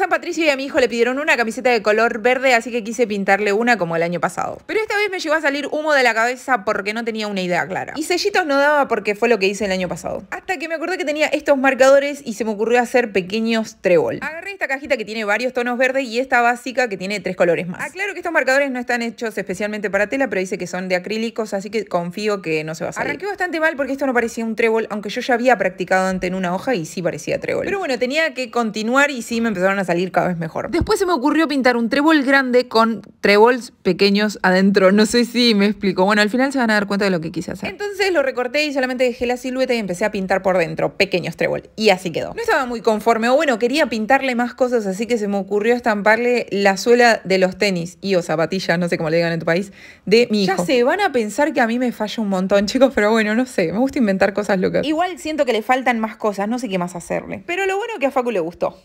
San Patricio y a mi hijo le pidieron una camiseta de color verde, así que quise pintarle una como el año pasado. Pero esta vez me llegó a salir humo de la cabeza porque no tenía una idea clara. Y sellitos no daba porque fue lo que hice el año pasado. Hasta que me acordé que tenía estos marcadores y se me ocurrió hacer pequeños trébol esta cajita que tiene varios tonos verdes y esta básica que tiene tres colores más. Aclaro ah, que estos marcadores no están hechos especialmente para tela, pero dice que son de acrílicos, así que confío que no se va a salir. Arranqué bastante mal porque esto no parecía un trébol, aunque yo ya había practicado antes en una hoja y sí parecía trébol. Pero bueno, tenía que continuar y sí me empezaron a salir cada vez mejor. Después se me ocurrió pintar un trébol grande con trébols pequeños adentro. No sé si me explico. Bueno, al final se van a dar cuenta de lo que quise hacer. Entonces lo recorté y solamente dejé la silueta y empecé a pintar por dentro, pequeños trébol Y así quedó. No estaba muy conforme, o bueno, quería pintarle más cosas, así que se me ocurrió estamparle la suela de los tenis y o zapatillas, no sé cómo le digan en tu país, de mi hijo. Ya se van a pensar que a mí me falla un montón, chicos, pero bueno, no sé. Me gusta inventar cosas locas. Igual siento que le faltan más cosas, no sé qué más hacerle. Pero lo bueno es que a Facu le gustó.